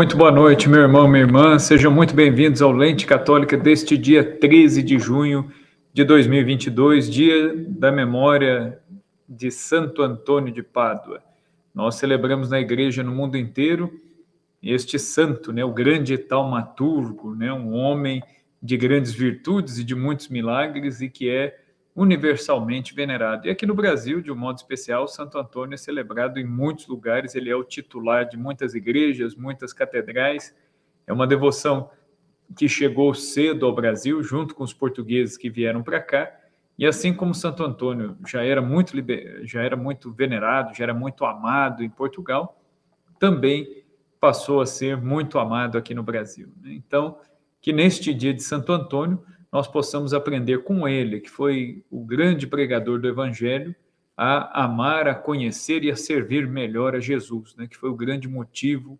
Muito boa noite, meu irmão, minha irmã. Sejam muito bem-vindos ao Lente Católica deste dia 13 de junho de 2022, dia da memória de Santo Antônio de Pádua. Nós celebramos na igreja no mundo inteiro este santo, né, o grande taumaturgo, né, um homem de grandes virtudes e de muitos milagres e que é universalmente venerado. E aqui no Brasil, de um modo especial, Santo Antônio é celebrado em muitos lugares, ele é o titular de muitas igrejas, muitas catedrais. É uma devoção que chegou cedo ao Brasil, junto com os portugueses que vieram para cá. E assim como Santo Antônio já era muito liber... já era muito venerado, já era muito amado em Portugal, também passou a ser muito amado aqui no Brasil. Né? Então, que neste dia de Santo Antônio nós possamos aprender com ele, que foi o grande pregador do Evangelho, a amar, a conhecer e a servir melhor a Jesus, né? que foi o grande motivo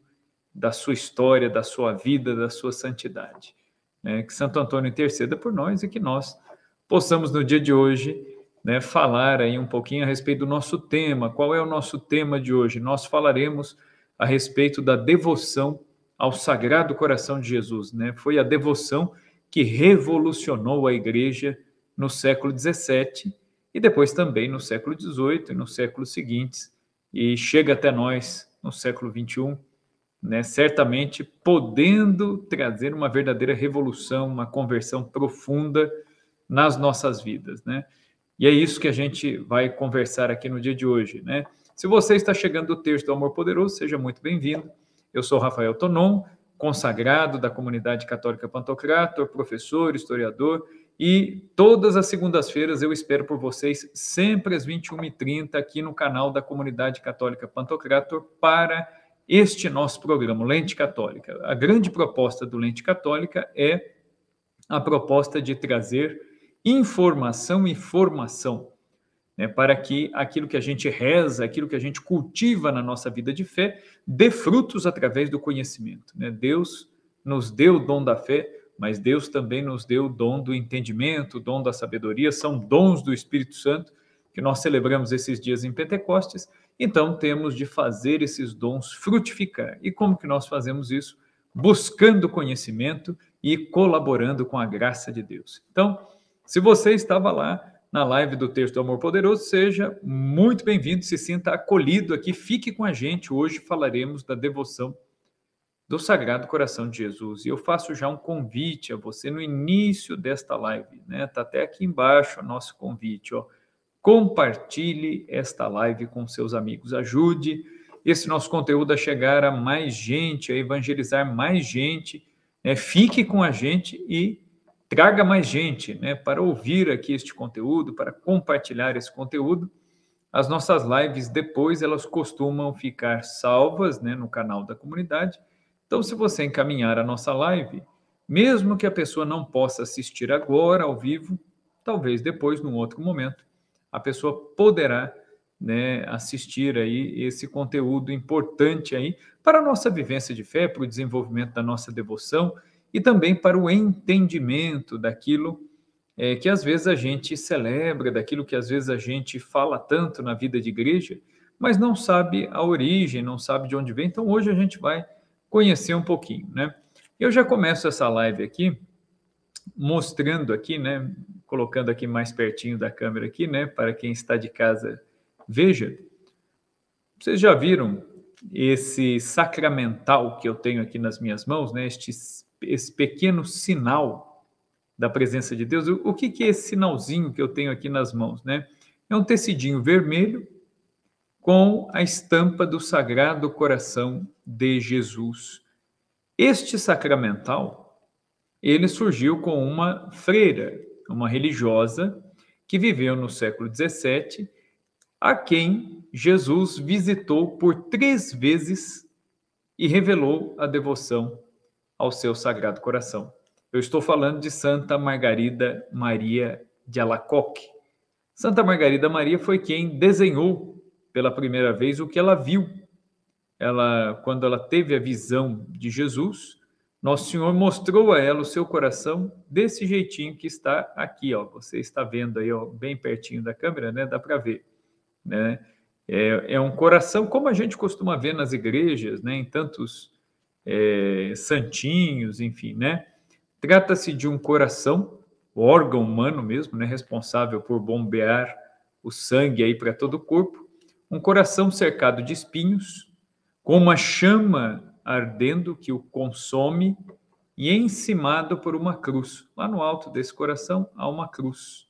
da sua história, da sua vida, da sua santidade. Né? Que Santo Antônio interceda por nós e que nós possamos, no dia de hoje, né, falar aí um pouquinho a respeito do nosso tema. Qual é o nosso tema de hoje? Nós falaremos a respeito da devoção ao Sagrado Coração de Jesus. Né? Foi a devoção que revolucionou a igreja no século XVII e depois também no século XVIII e nos séculos seguintes, e chega até nós no século XXI, né, certamente podendo trazer uma verdadeira revolução, uma conversão profunda nas nossas vidas. Né? E é isso que a gente vai conversar aqui no dia de hoje. Né? Se você está chegando do texto do Amor Poderoso, seja muito bem-vindo. Eu sou Rafael Tonon, consagrado da comunidade católica pantocrator, professor, historiador, e todas as segundas-feiras eu espero por vocês, sempre às 21h30, aqui no canal da Comunidade Católica Pantocrator, para este nosso programa, Lente Católica. A grande proposta do Lente Católica é a proposta de trazer informação e formação né, para que aquilo que a gente reza, aquilo que a gente cultiva na nossa vida de fé, dê frutos através do conhecimento. Né? Deus nos deu o dom da fé, mas Deus também nos deu o dom do entendimento, o dom da sabedoria, são dons do Espírito Santo que nós celebramos esses dias em Pentecostes. Então temos de fazer esses dons frutificar. E como que nós fazemos isso? Buscando conhecimento e colaborando com a graça de Deus. Então, se você estava lá na live do Texto do Amor Poderoso. Seja muito bem-vindo, se sinta acolhido aqui, fique com a gente. Hoje falaremos da devoção do Sagrado Coração de Jesus. E eu faço já um convite a você no início desta live, né? Tá até aqui embaixo o nosso convite, ó. Compartilhe esta live com seus amigos, ajude esse nosso conteúdo a chegar a mais gente, a evangelizar mais gente. Né? Fique com a gente e traga mais gente né, para ouvir aqui este conteúdo, para compartilhar esse conteúdo. As nossas lives depois elas costumam ficar salvas né, no canal da comunidade. Então, se você encaminhar a nossa live, mesmo que a pessoa não possa assistir agora ao vivo, talvez depois, num outro momento, a pessoa poderá né, assistir aí esse conteúdo importante aí para a nossa vivência de fé, para o desenvolvimento da nossa devoção e também para o entendimento daquilo é, que às vezes a gente celebra, daquilo que às vezes a gente fala tanto na vida de igreja, mas não sabe a origem, não sabe de onde vem. Então hoje a gente vai conhecer um pouquinho, né? Eu já começo essa live aqui mostrando aqui, né, colocando aqui mais pertinho da câmera aqui, né, para quem está de casa veja. Vocês já viram esse sacramental que eu tenho aqui nas minhas mãos, né? Este esse pequeno sinal da presença de Deus. O, que, que é esse sinalzinho que eu tenho aqui nas mãos, né? É um tecidinho vermelho com a estampa do Sagrado Coração de Jesus. Este sacramental, ele surgiu com uma freira, uma religiosa, que viveu no século XVII, a quem Jesus visitou por três vezes e revelou a devoção ao seu Sagrado Coração. Eu estou falando de Santa Margarida Maria de Alacoque. Santa Margarida Maria foi quem desenhou pela primeira vez o que ela viu. Ela, quando ela teve a visão de Jesus, nosso Senhor mostrou a ela o seu coração desse jeitinho que está aqui, ó. Você está vendo aí, ó, bem pertinho da câmera, né? Dá para ver, né? É, é, um coração como a gente costuma ver nas igrejas, né? Em tantos é, santinhos, enfim, né? Trata-se de um coração, o órgão humano mesmo, né, responsável por bombear o sangue aí para todo o corpo, um coração cercado de espinhos, com uma chama ardendo que o consome e é encimado por uma cruz. Lá no alto desse coração há uma cruz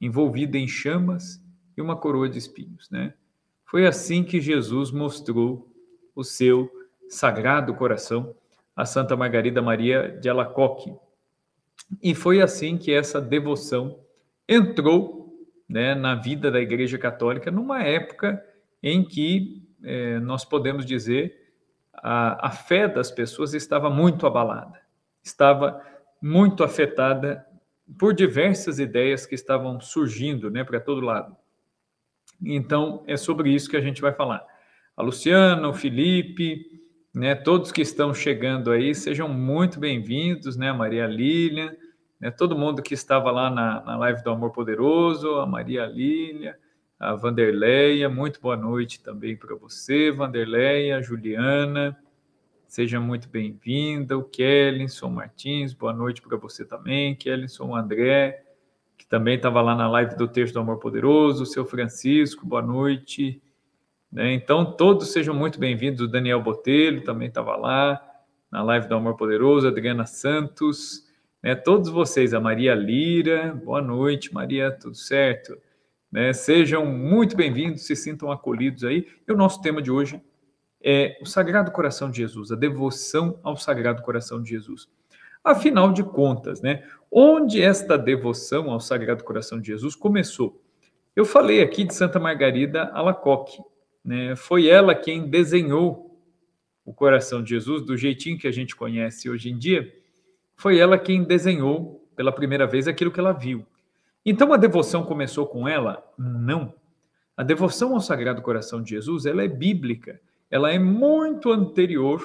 envolvida em chamas e uma coroa de espinhos, né? Foi assim que Jesus mostrou o seu Sagrado Coração, a Santa Margarida Maria de Alacoque. E foi assim que essa devoção entrou né, na vida da Igreja Católica, numa época em que eh, nós podemos dizer a, a fé das pessoas estava muito abalada, estava muito afetada por diversas ideias que estavam surgindo né, para todo lado. Então, é sobre isso que a gente vai falar. A Luciana, o Felipe, né, todos que estão chegando aí, sejam muito bem-vindos, né, Maria Lília, né, todo mundo que estava lá na, na live do Amor Poderoso, a Maria Lília, a Vanderleia, muito boa noite também para você, Vanderleia, Juliana, seja muito bem-vinda, o Kellinson Martins, boa noite para você também, Kellinson André, que também estava lá na live do Texto do Amor Poderoso, o seu Francisco, boa noite, né? Então, todos sejam muito bem-vindos. O Daniel Botelho também estava lá, na live do Amor Poderoso, Adriana Santos, né? todos vocês, a Maria Lira, boa noite, Maria, tudo certo? Né? Sejam muito bem-vindos, se sintam acolhidos aí. E o nosso tema de hoje é o Sagrado Coração de Jesus, a devoção ao Sagrado Coração de Jesus. Afinal de contas, né, onde esta devoção ao Sagrado Coração de Jesus começou? Eu falei aqui de Santa Margarida Alacoque, né, foi ela quem desenhou o coração de Jesus do jeitinho que a gente conhece hoje em dia. Foi ela quem desenhou pela primeira vez aquilo que ela viu. Então a devoção começou com ela? Não. A devoção ao Sagrado Coração de Jesus, ela é bíblica. Ela é muito anterior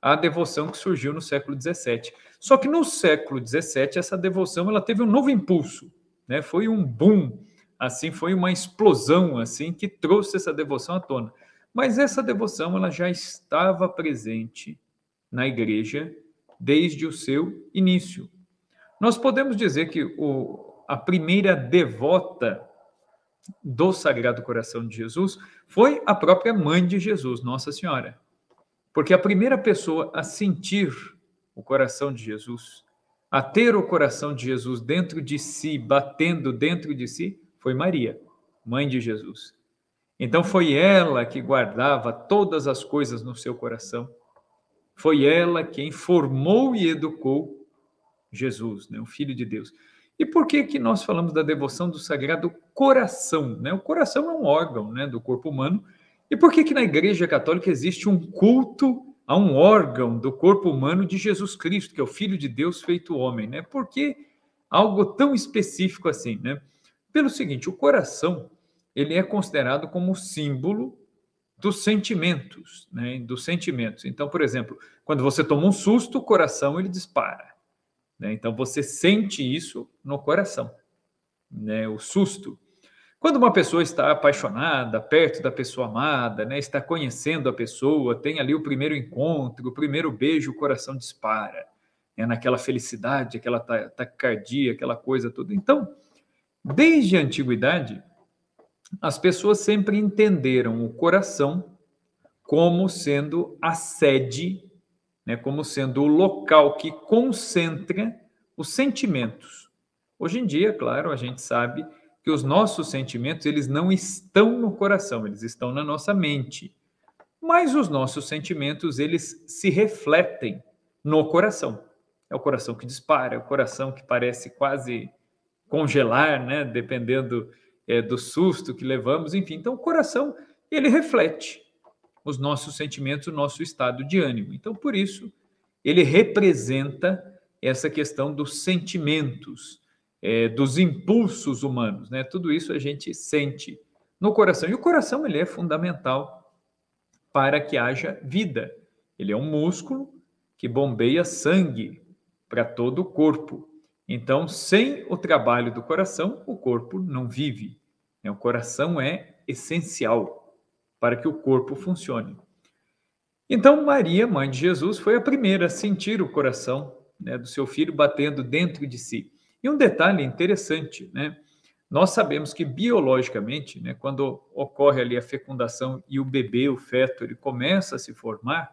à devoção que surgiu no século XVII. Só que no século XVII essa devoção ela teve um novo impulso, né? Foi um boom assim foi uma explosão assim que trouxe essa devoção à tona. Mas essa devoção ela já estava presente na igreja desde o seu início. Nós podemos dizer que o, a primeira devota do Sagrado Coração de Jesus foi a própria mãe de Jesus, Nossa Senhora. Porque a primeira pessoa a sentir o coração de Jesus, a ter o coração de Jesus dentro de si, batendo dentro de si, foi Maria, mãe de Jesus. Então foi ela que guardava todas as coisas no seu coração. Foi ela quem formou e educou Jesus, né, o Filho de Deus. E por que que nós falamos da devoção do Sagrado Coração? Né? O coração é um órgão né, do corpo humano. E por que que na Igreja Católica existe um culto a um órgão do corpo humano de Jesus Cristo, que é o Filho de Deus feito homem? Né? Por que algo tão específico assim? Né? Pelo seguinte, o coração ele é considerado como símbolo dos sentimentos, né? dos sentimentos. Então, por exemplo, quando você toma um susto, o coração ele dispara. Né? Então, você sente isso no coração, né? o susto. Quando uma pessoa está apaixonada, perto da pessoa amada, né? está conhecendo a pessoa, tem ali o primeiro encontro, o primeiro beijo, o coração dispara. Né? Naquela felicidade, aquela taquicardia, aquela coisa toda. Então, Desde a antiguidade, as pessoas sempre entenderam o coração como sendo a sede, né, como sendo o local que concentra os sentimentos. Hoje em dia, claro, a gente sabe que os nossos sentimentos eles não estão no coração, eles estão na nossa mente. Mas os nossos sentimentos eles se refletem no coração. É o coração que dispara, é o coração que parece quase congelar, né? Dependendo é, do susto que levamos, enfim. Então, o coração, ele reflete os nossos sentimentos, o nosso estado de ânimo. Então, por isso, ele representa essa questão dos sentimentos, é, dos impulsos humanos, né? Tudo isso a gente sente no coração. E o coração, ele é fundamental para que haja vida. Ele é um músculo que bombeia sangue para todo o corpo. Então, sem o trabalho do coração, o corpo não vive. Né, o coração é essencial para que o corpo funcione. Então, Maria, mãe de Jesus, foi a primeira a sentir o coração né, do seu filho batendo dentro de si. E um detalhe interessante, né? Nós sabemos que biologicamente, né, quando ocorre ali a fecundação e o bebê, o feto, ele começa a se formar,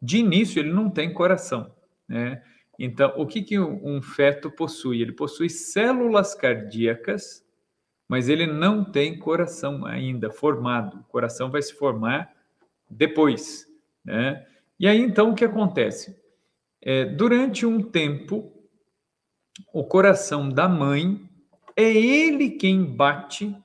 de início ele não tem coração, né? Então, o que, que um feto possui? Ele possui células cardíacas, mas ele não tem coração ainda formado. O coração vai se formar depois, né? E aí, então, o que acontece? É, durante um tempo, o coração da mãe é ele quem bate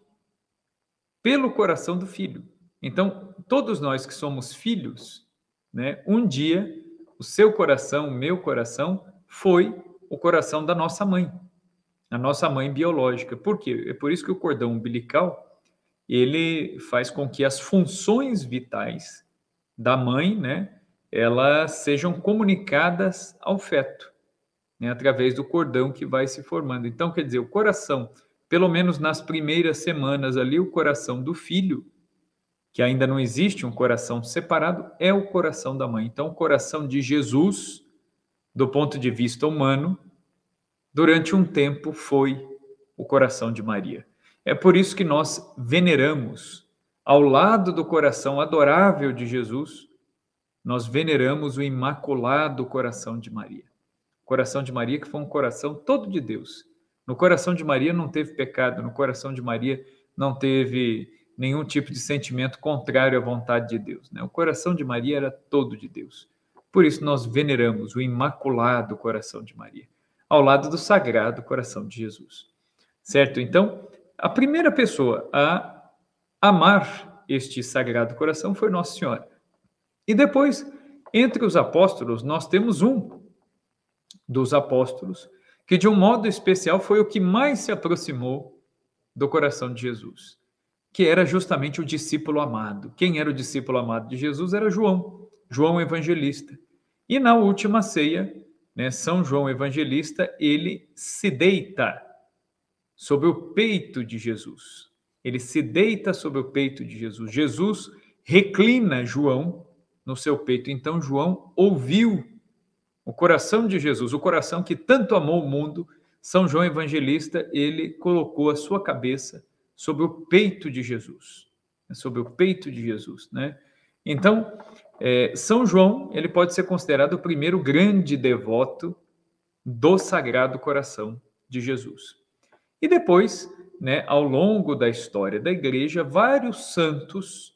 pelo coração do filho. Então, todos nós que somos filhos, né, um dia o seu coração, o meu coração, foi o coração da nossa mãe, a nossa mãe biológica. Por quê? É por isso que o cordão umbilical ele faz com que as funções vitais da mãe, né, elas sejam comunicadas ao feto, né, através do cordão que vai se formando. Então, quer dizer, o coração, pelo menos nas primeiras semanas ali, o coração do filho, que ainda não existe um coração separado, é o coração da mãe. Então, o coração de Jesus, do ponto de vista humano, durante um tempo foi o coração de Maria. É por isso que nós veneramos, ao lado do coração adorável de Jesus, nós veneramos o imaculado coração de Maria. O coração de Maria que foi um coração todo de Deus. No coração de Maria não teve pecado, no coração de Maria não teve nenhum tipo de sentimento contrário à vontade de Deus. Né? O coração de Maria era todo de Deus. Por isso nós veneramos o Imaculado Coração de Maria, ao lado do Sagrado Coração de Jesus. Certo? Então, a primeira pessoa a amar este Sagrado Coração foi Nossa Senhora. E depois, entre os apóstolos, nós temos um dos apóstolos que, de um modo especial, foi o que mais se aproximou do coração de Jesus, que era justamente o discípulo amado. Quem era o discípulo amado de Jesus era João. João Evangelista. E na última ceia, né, São João Evangelista, ele se deita sobre o peito de Jesus. Ele se deita sobre o peito de Jesus. Jesus reclina João no seu peito. Então João ouviu o coração de Jesus, o coração que tanto amou o mundo. São João Evangelista, ele colocou a sua cabeça sobre o peito de Jesus, né, sobre o peito de Jesus, né? Então, é, São João ele pode ser considerado o primeiro grande devoto do Sagrado Coração de Jesus. E depois, né, ao longo da história da Igreja, vários santos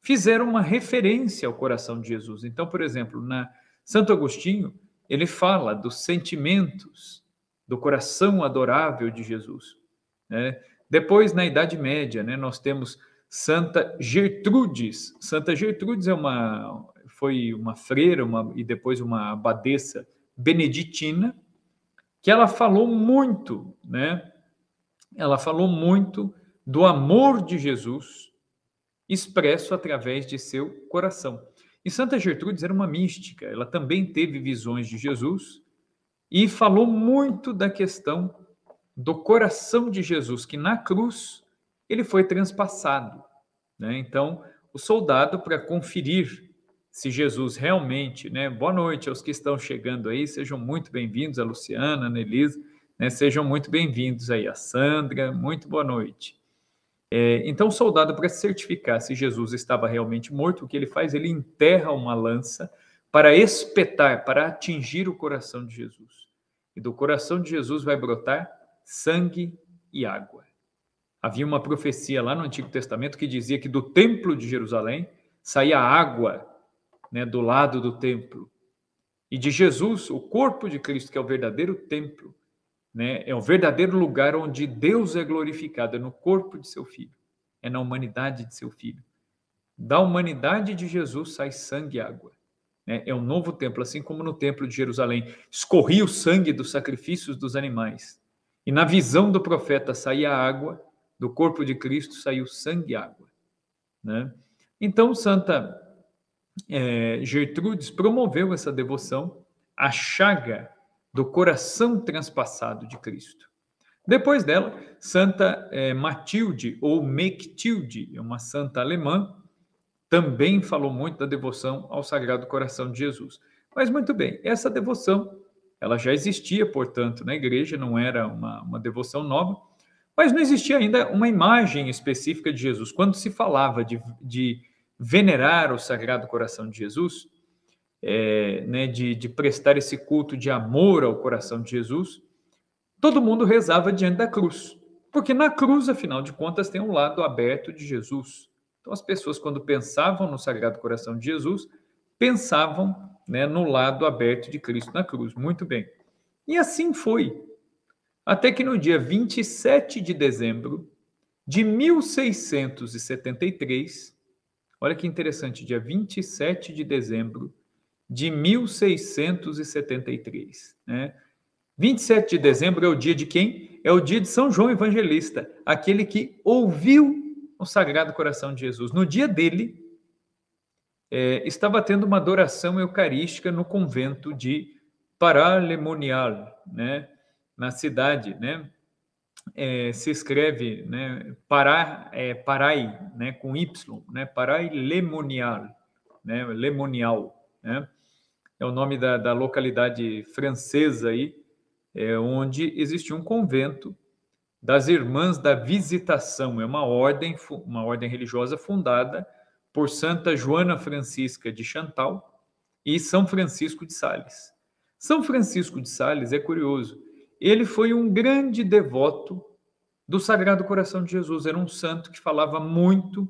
fizeram uma referência ao coração de Jesus. Então, por exemplo, na Santo Agostinho, ele fala dos sentimentos do coração adorável de Jesus. Né? Depois, na Idade Média, né, nós temos Santa Gertrudes. Santa Gertrudes é uma foi uma freira uma, e depois uma abadesa beneditina que ela falou muito, né? Ela falou muito do amor de Jesus expresso através de seu coração. E Santa Gertrudes era uma mística, ela também teve visões de Jesus e falou muito da questão do coração de Jesus, que na cruz ele foi transpassado. Né? Então, o soldado, para conferir se Jesus realmente, né? Boa noite aos que estão chegando aí, sejam muito bem-vindos, a Luciana, a Nelisa, né? Sejam muito bem-vindos aí, a Sandra, muito boa noite. É, então, o soldado, para certificar se Jesus estava realmente morto, o que ele faz? Ele enterra uma lança para espetar, para atingir o coração de Jesus. E do coração de Jesus vai brotar sangue e água. Havia uma profecia lá no Antigo Testamento que dizia que do templo de Jerusalém saía água né, do lado do templo. E de Jesus, o corpo de Cristo, que é o verdadeiro templo, né, é o verdadeiro lugar onde Deus é glorificado, é no corpo de seu filho, é na humanidade de seu filho. Da humanidade de Jesus sai sangue e água. Né? É um novo templo, assim como no templo de Jerusalém escorria o sangue dos sacrifícios dos animais. E na visão do profeta saía água do corpo de Cristo saiu sangue e água. Né? Então, Santa é, Gertrudes promoveu essa devoção à chaga do coração transpassado de Cristo. Depois dela, Santa é, Matilde, ou Mechtilde, é uma santa alemã, também falou muito da devoção ao Sagrado Coração de Jesus. Mas muito bem, essa devoção, ela já existia, portanto, na igreja, não era uma, uma devoção nova, mas não existia ainda uma imagem específica de Jesus. Quando se falava de, de venerar o Sagrado Coração de Jesus, é, né, de, de prestar esse culto de amor ao coração de Jesus, todo mundo rezava diante da cruz. Porque na cruz, afinal de contas, tem um lado aberto de Jesus. Então, as pessoas, quando pensavam no Sagrado Coração de Jesus, pensavam né, no lado aberto de Cristo na cruz. Muito bem. E assim foi. Até que no dia 27 de dezembro de 1673, olha que interessante, dia 27 de dezembro de 1673, né? 27 de dezembro é o dia de quem? É o dia de São João Evangelista, aquele que ouviu o Sagrado Coração de Jesus. No dia dele, é, estava tendo uma adoração eucarística no convento de Paralemonial, né? na cidade, né? É, se escreve né, Pará, é, Parai, né, com Y, né, Parai Lemonial, né, Lemonial, né, é o nome da, da localidade francesa aí, é, onde existe um convento das Irmãs da Visitação, é uma ordem, uma ordem religiosa fundada por Santa Joana Francisca de Chantal e São Francisco de Sales. São Francisco de Sales é curioso, ele foi um grande devoto do Sagrado Coração de Jesus. Era um santo que falava muito,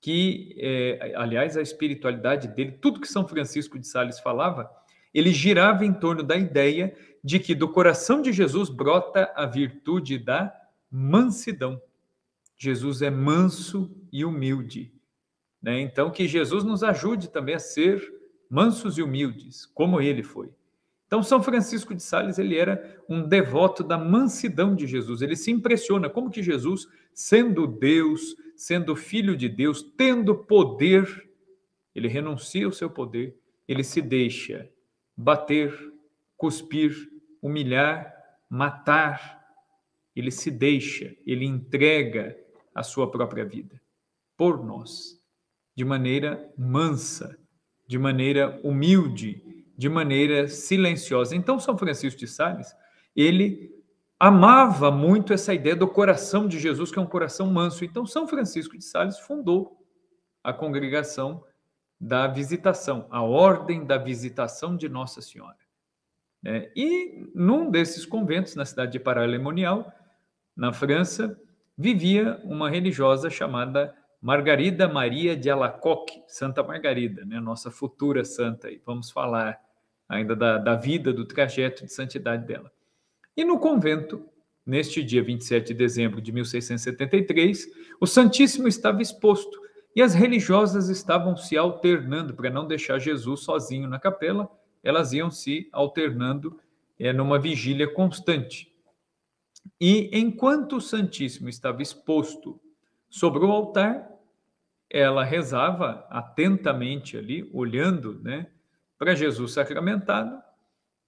que, é, aliás, a espiritualidade dele, tudo que São Francisco de Sales falava, ele girava em torno da ideia de que do coração de Jesus brota a virtude da mansidão. Jesus é manso e humilde. Né? Então, que Jesus nos ajude também a ser mansos e humildes, como ele foi. Então, São Francisco de Sales, ele era um devoto da mansidão de Jesus. Ele se impressiona como que Jesus, sendo Deus, sendo filho de Deus, tendo poder, ele renuncia ao seu poder, ele se deixa bater, cuspir, humilhar, matar. Ele se deixa, ele entrega a sua própria vida por nós, de maneira mansa, de maneira humilde, de maneira silenciosa. Então, São Francisco de Sales, ele amava muito essa ideia do coração de Jesus, que é um coração manso. Então, São Francisco de Sales fundou a congregação da visitação, a ordem da visitação de Nossa Senhora. É, e num desses conventos, na cidade de Paralemonial, na França, vivia uma religiosa chamada Margarida Maria de Alacoque, Santa Margarida, né, nossa futura santa, e vamos falar ainda da, da vida, do trajeto de santidade dela. E no convento, neste dia 27 de dezembro de 1673, o Santíssimo estava exposto e as religiosas estavam se alternando para não deixar Jesus sozinho na capela, elas iam se alternando é, numa vigília constante. E enquanto o Santíssimo estava exposto sobre o altar, ela rezava atentamente ali, olhando né, para Jesus sacramentado,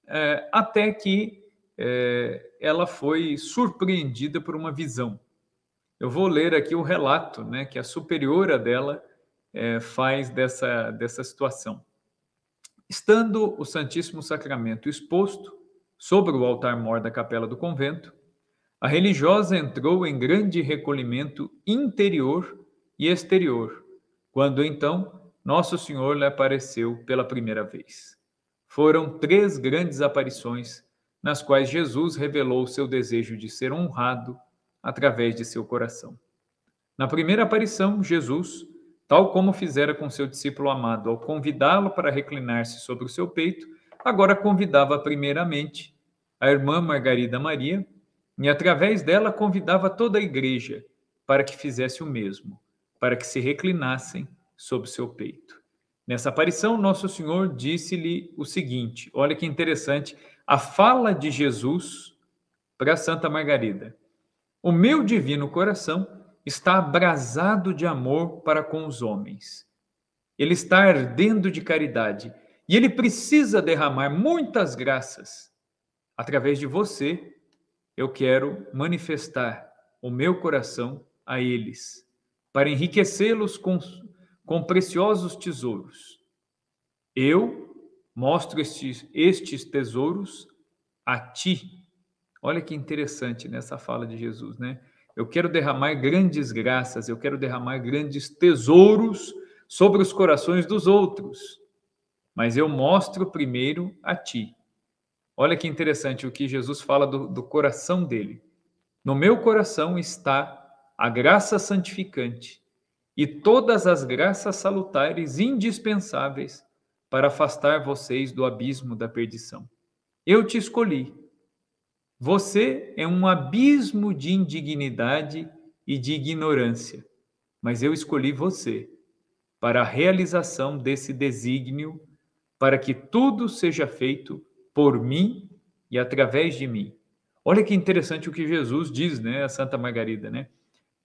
é, até que é, ela foi surpreendida por uma visão. Eu vou ler aqui o relato né, que a superiora dela é, faz dessa, dessa situação. Estando o Santíssimo Sacramento exposto sobre o altar-mor da capela do convento, a religiosa entrou em grande recolhimento interior e exterior, quando então nosso Senhor lhe apareceu pela primeira vez. Foram três grandes aparições nas quais Jesus revelou seu desejo de ser honrado através de seu coração. Na primeira aparição, Jesus, tal como fizera com seu discípulo amado ao convidá-lo para reclinar-se sobre o seu peito, agora convidava primeiramente a irmã Margarida Maria e, através dela, convidava toda a igreja para que fizesse o mesmo, para que se reclinassem sob seu peito. Nessa aparição, Nosso Senhor disse-lhe o seguinte: olha que interessante, a fala de Jesus para Santa Margarida. O meu divino coração está abrasado de amor para com os homens. Ele está ardendo de caridade e ele precisa derramar muitas graças. Através de você, eu quero manifestar o meu coração a eles, para enriquecê-los com com preciosos tesouros. Eu mostro estes, estes tesouros a ti. Olha que interessante nessa fala de Jesus, né? Eu quero derramar grandes graças, eu quero derramar grandes tesouros sobre os corações dos outros, mas eu mostro primeiro a ti. Olha que interessante o que Jesus fala do, do coração dele. No meu coração está a graça santificante, e todas as graças salutares indispensáveis para afastar vocês do abismo da perdição. Eu te escolhi. Você é um abismo de indignidade e de ignorância, mas eu escolhi você para a realização desse desígnio, para que tudo seja feito por mim e através de mim. Olha que interessante o que Jesus diz, né, a Santa Margarida, né?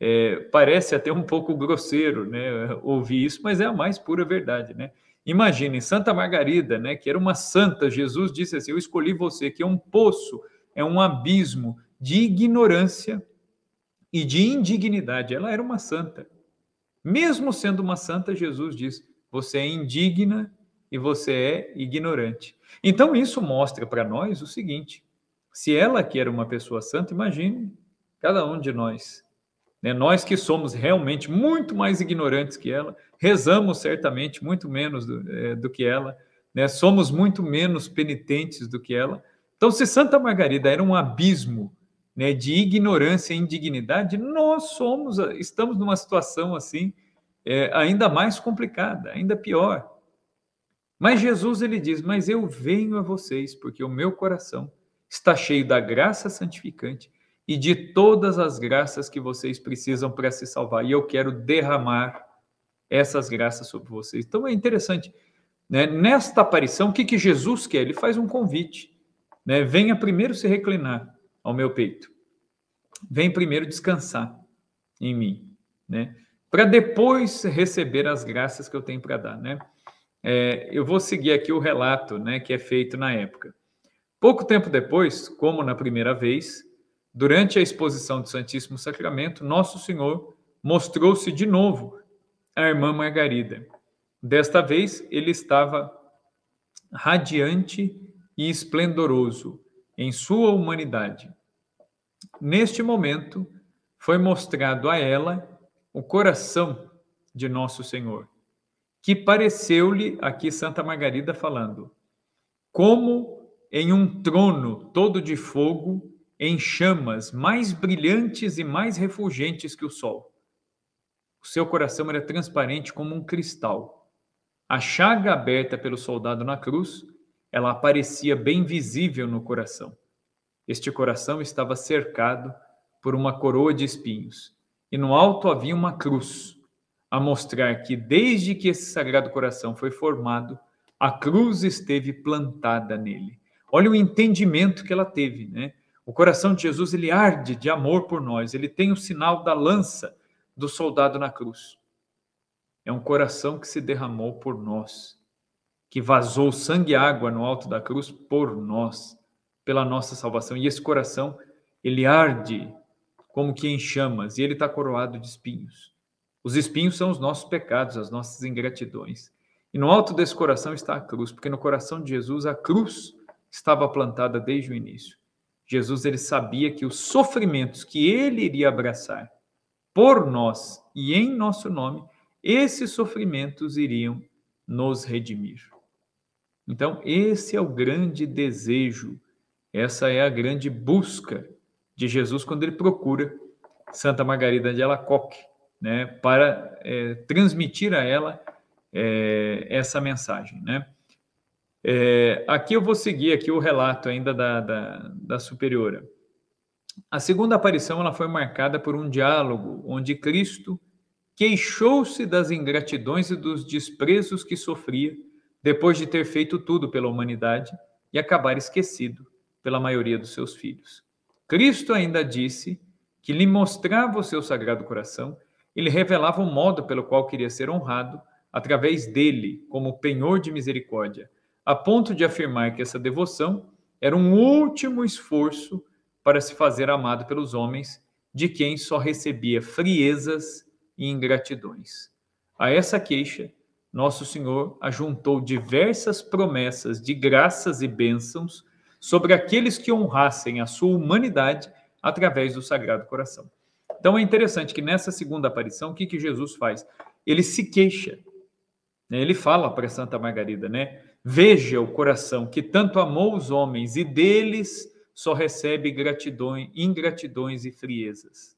É, parece até um pouco grosseiro né, ouvir isso, mas é a mais pura verdade. Né? Imaginem, Santa Margarida, né, que era uma santa, Jesus disse assim: Eu escolhi você, que é um poço, é um abismo de ignorância e de indignidade. Ela era uma santa. Mesmo sendo uma santa, Jesus diz: Você é indigna e você é ignorante. Então, isso mostra para nós o seguinte: se ela, que era uma pessoa santa, imagine cada um de nós né? Nós que somos realmente muito mais ignorantes que ela, rezamos certamente muito menos do, é, do que ela, né? somos muito menos penitentes do que ela. Então, se Santa Margarida era um abismo né, de ignorância e indignidade, nós somos, estamos numa situação assim, é, ainda mais complicada, ainda pior. Mas Jesus ele diz: Mas eu venho a vocês porque o meu coração está cheio da graça santificante e de todas as graças que vocês precisam para se salvar. E eu quero derramar essas graças sobre vocês. Então é interessante. Né? Nesta aparição, o que, que Jesus quer? Ele faz um convite. Né? Venha primeiro se reclinar ao meu peito. Vem primeiro descansar em mim. Né? Para depois receber as graças que eu tenho para dar. Né? É, eu vou seguir aqui o relato né, que é feito na época. Pouco tempo depois, como na primeira vez, Durante a exposição do Santíssimo Sacramento, Nosso Senhor mostrou-se de novo à irmã Margarida. Desta vez, ele estava radiante e esplendoroso em sua humanidade. Neste momento, foi mostrado a ela o coração de Nosso Senhor, que pareceu-lhe, aqui Santa Margarida falando, como em um trono todo de fogo em chamas, mais brilhantes e mais refulgentes que o sol. O seu coração era transparente como um cristal. A chaga aberta pelo soldado na cruz, ela aparecia bem visível no coração. Este coração estava cercado por uma coroa de espinhos, e no alto havia uma cruz, a mostrar que desde que esse sagrado coração foi formado, a cruz esteve plantada nele. Olha o entendimento que ela teve, né? O coração de Jesus ele arde de amor por nós, ele tem o sinal da lança do soldado na cruz. É um coração que se derramou por nós, que vazou sangue e água no alto da cruz por nós, pela nossa salvação. E esse coração, ele arde como que em chamas, e ele está coroado de espinhos. Os espinhos são os nossos pecados, as nossas ingratidões. E no alto desse coração está a cruz, porque no coração de Jesus a cruz estava plantada desde o início. Jesus ele sabia que os sofrimentos que ele iria abraçar por nós e em nosso nome, esses sofrimentos iriam nos redimir. Então, esse é o grande desejo, essa é a grande busca de Jesus quando ele procura Santa Margarida de Alacoque, né, para é, transmitir a ela é, essa mensagem, né? É, aqui eu vou seguir aqui o relato ainda da, da, da superiora. A segunda aparição ela foi marcada por um diálogo onde Cristo queixou-se das ingratidões e dos desprezos que sofria depois de ter feito tudo pela humanidade e acabar esquecido pela maioria dos seus filhos. Cristo ainda disse que lhe mostrava o seu sagrado coração e lhe revelava o modo pelo qual queria ser honrado através dele como penhor de misericórdia a ponto de afirmar que essa devoção era um último esforço para se fazer amado pelos homens, de quem só recebia friezas e ingratidões. A essa queixa, nosso Senhor ajuntou diversas promessas de graças e bênçãos sobre aqueles que honrassem a sua humanidade através do Sagrado Coração. Então é interessante que nessa segunda aparição, o que, que Jesus faz? Ele se queixa. Né? Ele fala para Santa Margarida, né? Veja o coração que tanto amou os homens e deles só recebe gratidões, ingratidões e friezas.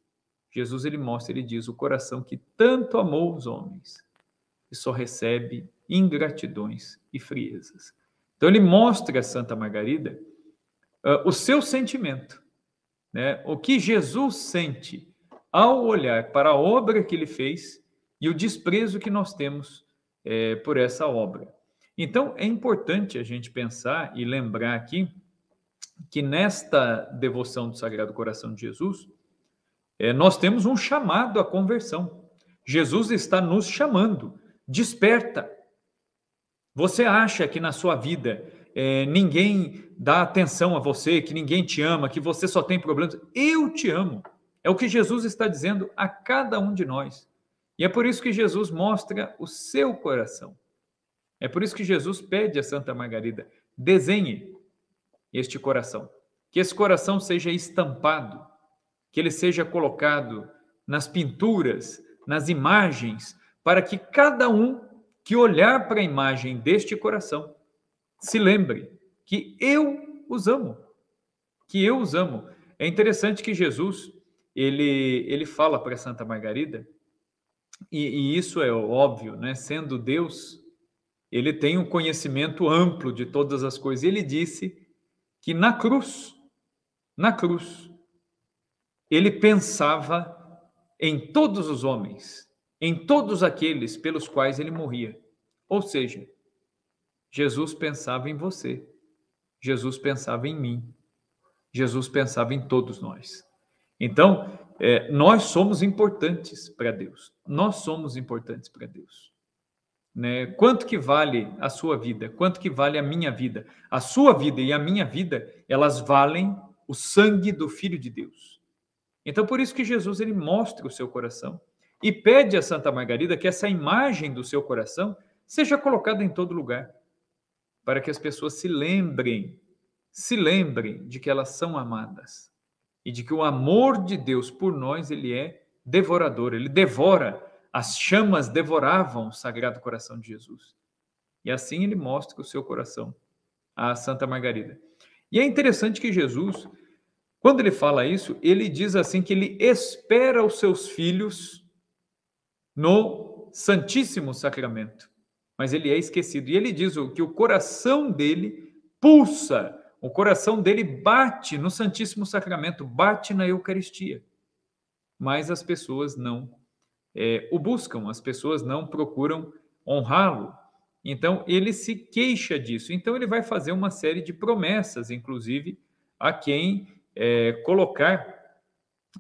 Jesus ele mostra, ele diz, o coração que tanto amou os homens e só recebe ingratidões e friezas. Então ele mostra a Santa Margarida uh, o seu sentimento, né? O que Jesus sente ao olhar para a obra que ele fez e o desprezo que nós temos é, por essa obra. Então, é importante a gente pensar e lembrar aqui que nesta devoção do Sagrado Coração de Jesus, é, nós temos um chamado à conversão. Jesus está nos chamando, desperta. Você acha que na sua vida é, ninguém dá atenção a você, que ninguém te ama, que você só tem problemas? Eu te amo. É o que Jesus está dizendo a cada um de nós. E é por isso que Jesus mostra o seu coração. É por isso que Jesus pede a Santa Margarida: desenhe este coração, que esse coração seja estampado, que ele seja colocado nas pinturas, nas imagens, para que cada um que olhar para a imagem deste coração se lembre que eu os amo, que eu os amo. É interessante que Jesus ele ele fala para Santa Margarida e, e isso é óbvio, né? Sendo Deus, ele tem um conhecimento amplo de todas as coisas. Ele disse que na cruz, na cruz, ele pensava em todos os homens, em todos aqueles pelos quais ele morria. Ou seja, Jesus pensava em você, Jesus pensava em mim, Jesus pensava em todos nós. Então, é, nós somos importantes para Deus, nós somos importantes para Deus. Né? Quanto que vale a sua vida? Quanto que vale a minha vida? A sua vida e a minha vida, elas valem o sangue do Filho de Deus. Então, por isso que Jesus ele mostra o seu coração e pede a Santa Margarida que essa imagem do seu coração seja colocada em todo lugar, para que as pessoas se lembrem, se lembrem de que elas são amadas e de que o amor de Deus por nós ele é devorador, ele devora as chamas devoravam o Sagrado Coração de Jesus. E assim ele mostra o seu coração à Santa Margarida. E é interessante que Jesus, quando ele fala isso, ele diz assim que ele espera os seus filhos no Santíssimo Sacramento. Mas ele é esquecido. E ele diz que o coração dele pulsa, o coração dele bate no Santíssimo Sacramento, bate na Eucaristia. Mas as pessoas não é, o buscam, as pessoas não procuram honrá-lo. Então ele se queixa disso. Então ele vai fazer uma série de promessas, inclusive a quem é, colocar,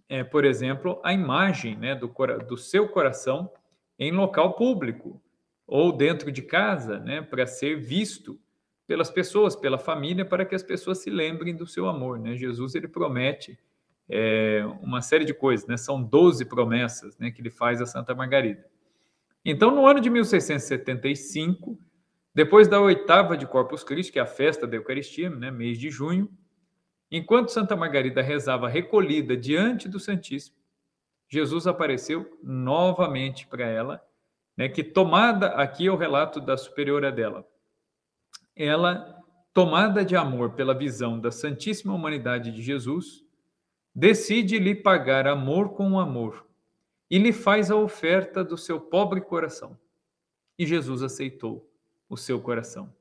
é, por exemplo, a imagem né, do, do seu coração em local público ou dentro de casa, né, para ser visto pelas pessoas, pela família, para que as pessoas se lembrem do seu amor. Né? Jesus ele promete é, uma série de coisas, né? São 12 promessas né, que ele faz a Santa Margarida. Então, no ano de 1675, depois da oitava de Corpus Christi, que é a festa da Eucaristia, né, mês de junho, enquanto Santa Margarida rezava recolhida diante do Santíssimo, Jesus apareceu novamente para ela, né, que tomada, aqui é o relato da superiora dela, ela, tomada de amor pela visão da Santíssima Humanidade de Jesus, decide lhe pagar amor com amor e lhe faz a oferta do seu pobre coração. E Jesus aceitou o seu coração.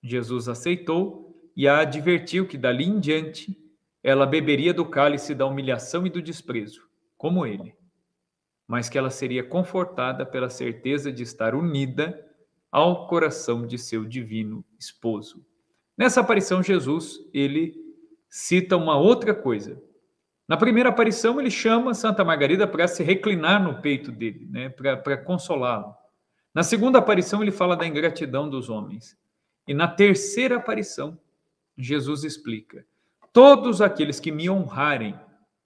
Jesus aceitou e a advertiu que dali em diante ela beberia do cálice da humilhação e do desprezo, como ele, mas que ela seria confortada pela certeza de estar unida ao coração de seu divino esposo. Nessa aparição Jesus, ele cita uma outra coisa, na primeira aparição, ele chama Santa Margarida para se reclinar no peito dele, né, para consolá-lo. Na segunda aparição, ele fala da ingratidão dos homens. E na terceira aparição, Jesus explica: Todos aqueles que me honrarem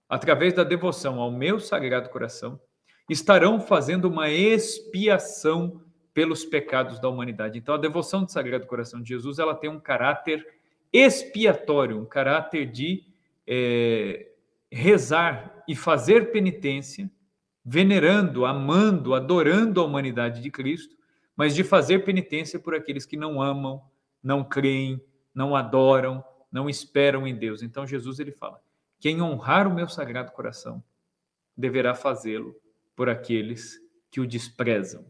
através da devoção ao meu sagrado coração estarão fazendo uma expiação pelos pecados da humanidade. Então, a devoção do Sagrado Coração de Jesus ela tem um caráter expiatório, um caráter de. Eh, rezar e fazer penitência, venerando, amando, adorando a humanidade de Cristo, mas de fazer penitência por aqueles que não amam, não creem, não adoram, não esperam em Deus. Então Jesus ele fala: quem honrar o meu sagrado coração deverá fazê-lo por aqueles que o desprezam.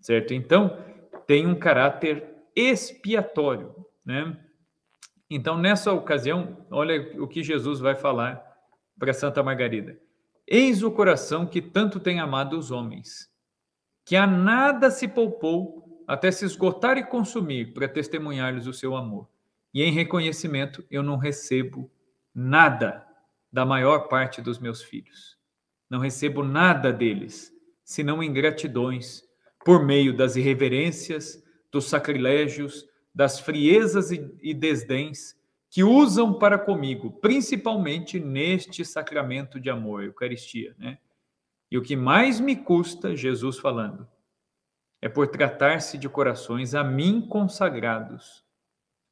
Certo? Então, tem um caráter expiatório, né? Então, nessa ocasião, olha o que Jesus vai falar para Santa Margarida: Eis o coração que tanto tem amado os homens, que a nada se poupou até se esgotar e consumir para testemunhar-lhes o seu amor. E em reconhecimento eu não recebo nada da maior parte dos meus filhos. Não recebo nada deles, senão ingratidões, por meio das irreverências, dos sacrilégios, das friezas e, e desdéns que usam para comigo, principalmente neste sacramento de amor, Eucaristia, né? E o que mais me custa, Jesus falando, é por tratar-se de corações a mim consagrados,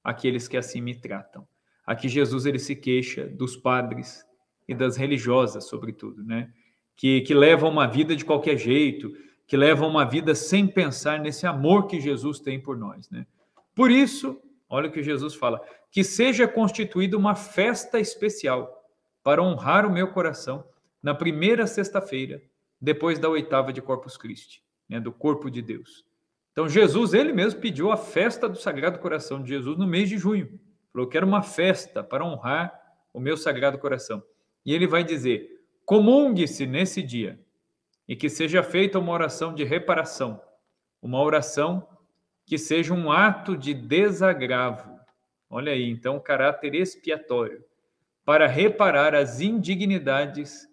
aqueles que assim me tratam. Aqui Jesus ele se queixa dos padres e das religiosas, sobretudo, né? Que, que levam uma vida de qualquer jeito, que levam uma vida sem pensar nesse amor que Jesus tem por nós, né? Por isso, olha o que Jesus fala: que seja constituída uma festa especial para honrar o meu coração na primeira sexta-feira, depois da oitava de Corpus Christi, né, do corpo de Deus. Então Jesus, ele mesmo pediu a festa do Sagrado Coração de Jesus no mês de junho. Falou, quero uma festa para honrar o meu Sagrado Coração. E ele vai dizer, comungue-se nesse dia e que seja feita uma oração de reparação, uma oração que seja um ato de desagravo Olha aí, então, caráter expiatório para reparar as indignidades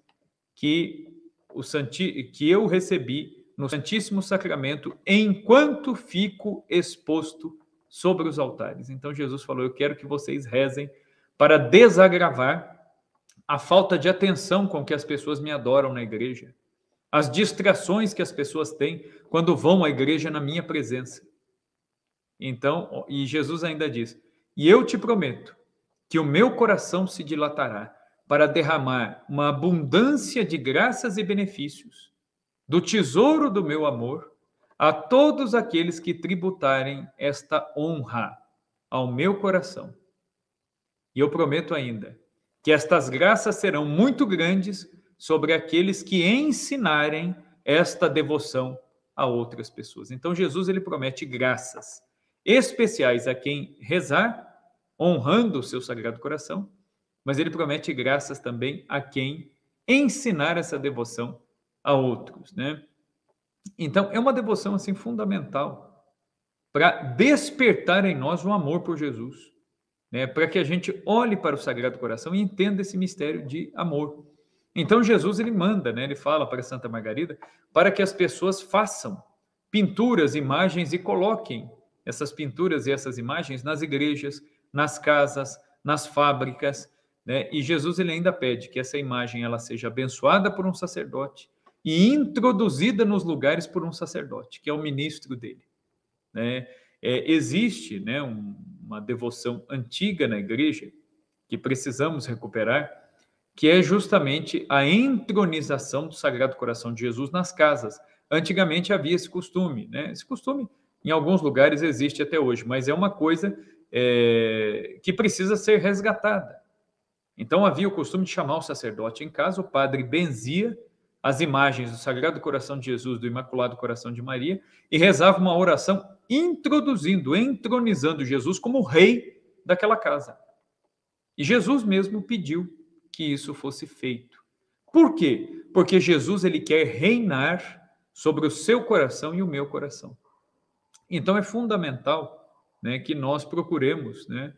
que, o santi... que eu recebi no Santíssimo Sacramento enquanto fico exposto sobre os altares. Então, Jesus falou: Eu quero que vocês rezem para desagravar a falta de atenção com que as pessoas me adoram na igreja, as distrações que as pessoas têm quando vão à igreja na minha presença. Então, e Jesus ainda diz: e eu te prometo que o meu coração se dilatará para derramar uma abundância de graças e benefícios do tesouro do meu amor a todos aqueles que tributarem esta honra ao meu coração. E eu prometo ainda que estas graças serão muito grandes sobre aqueles que ensinarem esta devoção a outras pessoas. Então Jesus ele promete graças especiais a quem rezar, honrando o seu sagrado coração, mas ele promete graças também a quem ensinar essa devoção a outros, né? Então, é uma devoção assim fundamental para despertar em nós o um amor por Jesus, né? Para que a gente olhe para o Sagrado Coração e entenda esse mistério de amor. Então, Jesus ele manda, né? Ele fala para Santa Margarida para que as pessoas façam pinturas, imagens e coloquem essas pinturas e essas imagens nas igrejas, nas casas, nas fábricas, né? E Jesus ele ainda pede que essa imagem ela seja abençoada por um sacerdote e introduzida nos lugares por um sacerdote, que é o ministro dele, né? É, existe, né, um, uma devoção antiga na igreja que precisamos recuperar, que é justamente a entronização do Sagrado Coração de Jesus nas casas. Antigamente havia esse costume, né? Esse costume em alguns lugares existe até hoje, mas é uma coisa é, que precisa ser resgatada. Então havia o costume de chamar o sacerdote em casa, o padre benzia as imagens do Sagrado Coração de Jesus, do Imaculado Coração de Maria, e rezava uma oração introduzindo, entronizando Jesus como rei daquela casa. E Jesus mesmo pediu que isso fosse feito. Por quê? Porque Jesus ele quer reinar sobre o seu coração e o meu coração. Então, é fundamental né, que nós procuremos né,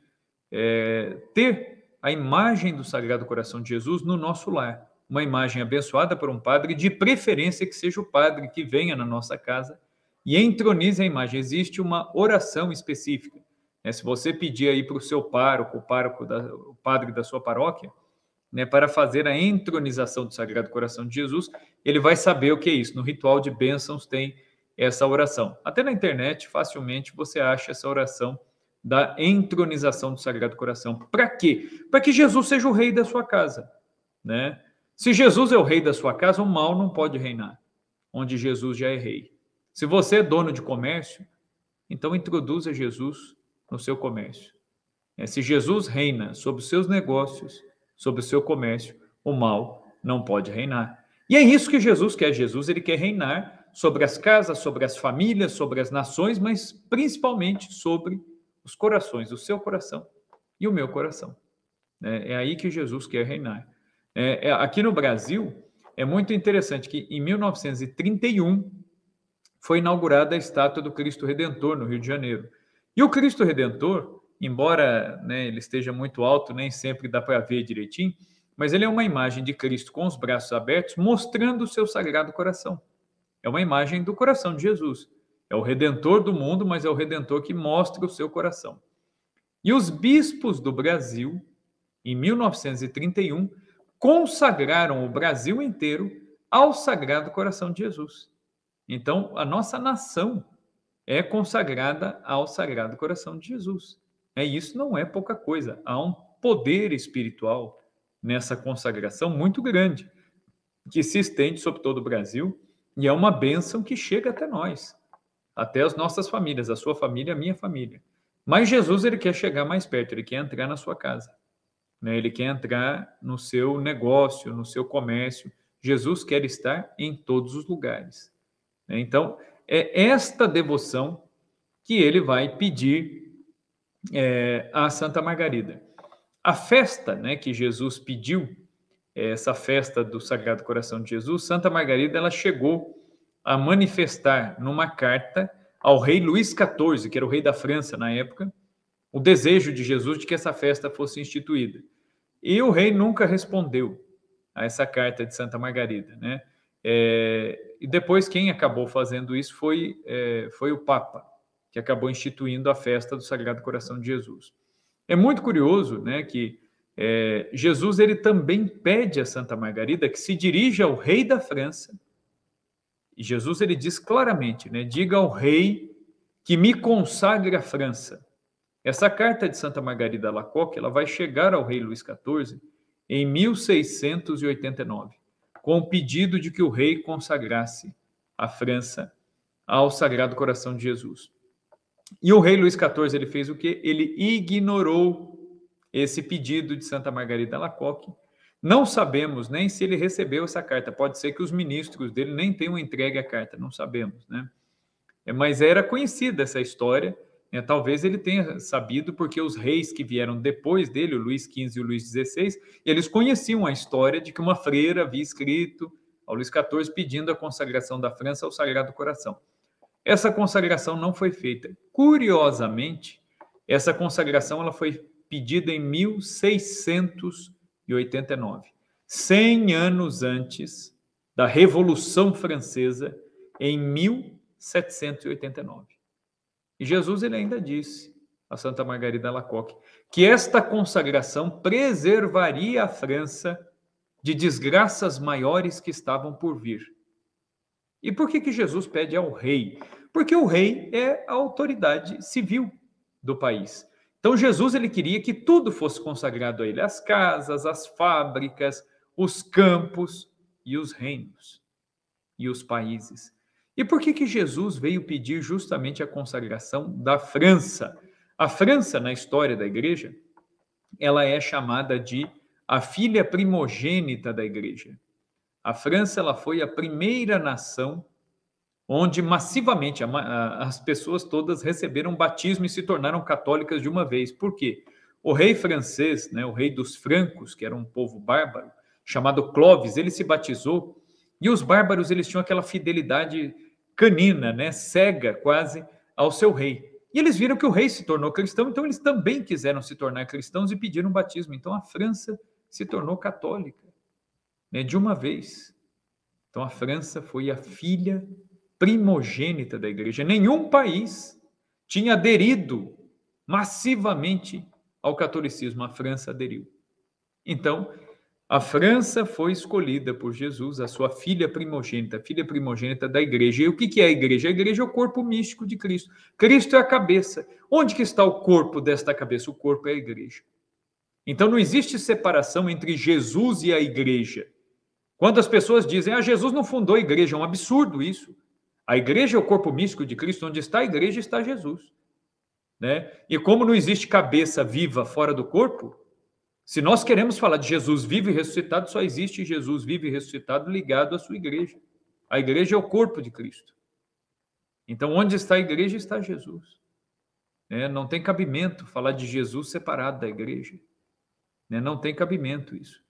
é, ter a imagem do Sagrado Coração de Jesus no nosso lar. Uma imagem abençoada por um padre, de preferência que seja o padre que venha na nossa casa e entronize a imagem. Existe uma oração específica. Né? Se você pedir aí para o seu pároco, o, pároco da, o padre da sua paróquia, né, para fazer a entronização do Sagrado Coração de Jesus, ele vai saber o que é isso. No ritual de bênçãos tem essa oração. Até na internet, facilmente você acha essa oração da entronização do Sagrado Coração. Para quê? Para que Jesus seja o rei da sua casa, né? Se Jesus é o rei da sua casa, o mal não pode reinar, onde Jesus já é rei. Se você é dono de comércio, então introduza Jesus no seu comércio. É, se Jesus reina sobre os seus negócios, sobre o seu comércio, o mal não pode reinar. E é isso que Jesus quer. Jesus ele quer reinar sobre as casas, sobre as famílias, sobre as nações, mas principalmente sobre os corações, o seu coração e o meu coração. É, é aí que Jesus quer reinar. É, é, aqui no Brasil, é muito interessante que em 1931 foi inaugurada a estátua do Cristo Redentor no Rio de Janeiro. E o Cristo Redentor, embora né, ele esteja muito alto, nem sempre dá para ver direitinho, mas ele é uma imagem de Cristo com os braços abertos, mostrando o seu sagrado coração é uma imagem do coração de Jesus. É o redentor do mundo, mas é o redentor que mostra o seu coração. E os bispos do Brasil, em 1931, consagraram o Brasil inteiro ao Sagrado Coração de Jesus. Então, a nossa nação é consagrada ao Sagrado Coração de Jesus. É, isso não é pouca coisa. Há um poder espiritual nessa consagração muito grande, que se estende sobre todo o Brasil e é uma bênção que chega até nós, até as nossas famílias, a sua família, a minha família. Mas Jesus ele quer chegar mais perto, ele quer entrar na sua casa, né? ele quer entrar no seu negócio, no seu comércio. Jesus quer estar em todos os lugares. Né? Então, é esta devoção que ele vai pedir é, a Santa Margarida. A festa né, que Jesus pediu essa festa do Sagrado Coração de Jesus, Santa Margarida ela chegou a manifestar numa carta ao rei Luís XIV, que era o rei da França na época, o desejo de Jesus de que essa festa fosse instituída. E o rei nunca respondeu a essa carta de Santa Margarida, né? É, e depois quem acabou fazendo isso foi, é, foi o Papa, que acabou instituindo a festa do Sagrado Coração de Jesus. É muito curioso, né, que é, Jesus ele também pede a Santa Margarida que se dirija ao rei da França. E Jesus ele diz claramente, né, diga ao rei que me consagre a França. Essa carta de Santa Margarida Lacoque, ela vai chegar ao rei Luís XIV em 1689, com o pedido de que o rei consagrasse a França ao Sagrado Coração de Jesus. E o rei Luís XIV ele fez o quê? Ele ignorou esse pedido de Santa Margarida Lacoque. Não sabemos nem se ele recebeu essa carta. Pode ser que os ministros dele nem tenham entregue a carta, não sabemos, né? É, mas era conhecida essa história. Né? Talvez ele tenha sabido, porque os reis que vieram depois dele, o Luís XV e o Luís XVI, eles conheciam a história de que uma freira havia escrito ao Luís XIV pedindo a consagração da França ao Sagrado Coração. Essa consagração não foi feita. Curiosamente, essa consagração ela foi pedido em 1689, 100 anos antes da Revolução Francesa, em 1789. E Jesus ele ainda disse a Santa Margarida Lacocque que esta consagração preservaria a França de desgraças maiores que estavam por vir. E por que, que Jesus pede ao rei? Porque o rei é a autoridade civil do país. Então Jesus ele queria que tudo fosse consagrado a ele, as casas, as fábricas, os campos e os reinos e os países. E por que que Jesus veio pedir justamente a consagração da França? A França na história da igreja, ela é chamada de a filha primogênita da igreja. A França ela foi a primeira nação onde massivamente a, a, as pessoas todas receberam batismo e se tornaram católicas de uma vez. Por quê? O rei francês, né, o rei dos francos, que era um povo bárbaro, chamado Clovis, ele se batizou e os bárbaros eles tinham aquela fidelidade canina, né, cega quase ao seu rei. E eles viram que o rei se tornou cristão, então eles também quiseram se tornar cristãos e pediram batismo. Então a França se tornou católica, né, de uma vez. Então a França foi a filha primogênita da igreja. Nenhum país tinha aderido massivamente ao catolicismo, a França aderiu. Então, a França foi escolhida por Jesus, a sua filha primogênita, filha primogênita da igreja. E o que é a igreja? A igreja é o corpo místico de Cristo. Cristo é a cabeça. Onde que está o corpo desta cabeça? O corpo é a igreja. Então não existe separação entre Jesus e a igreja. Quando as pessoas dizem, ah, Jesus não fundou a igreja, é um absurdo isso. A igreja é o corpo místico de Cristo, onde está a igreja está Jesus. Né? E como não existe cabeça viva fora do corpo, se nós queremos falar de Jesus vivo e ressuscitado, só existe Jesus vivo e ressuscitado ligado à sua igreja. A igreja é o corpo de Cristo. Então, onde está a igreja, está Jesus. Né? Não tem cabimento falar de Jesus separado da igreja. Né? Não tem cabimento isso.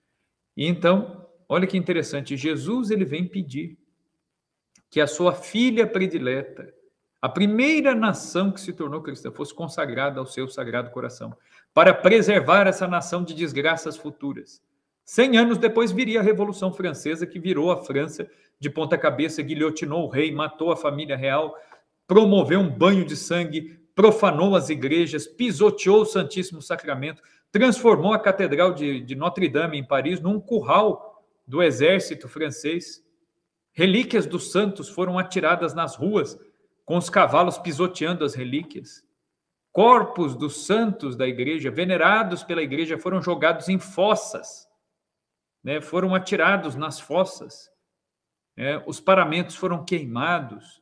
E então, olha que interessante, Jesus ele vem pedir que a sua filha predileta, a primeira nação que se tornou cristã, fosse consagrada ao seu sagrado coração, para preservar essa nação de desgraças futuras. Cem anos depois viria a Revolução Francesa, que virou a França de ponta cabeça, guilhotinou o rei, matou a família real, promoveu um banho de sangue, profanou as igrejas, pisoteou o Santíssimo Sacramento, transformou a Catedral de, de Notre Dame, em Paris, num curral do exército francês. Relíquias dos santos foram atiradas nas ruas, com os cavalos pisoteando as relíquias. Corpos dos santos da igreja, venerados pela igreja, foram jogados em fossas, né? foram atirados nas fossas. Né? Os paramentos foram queimados.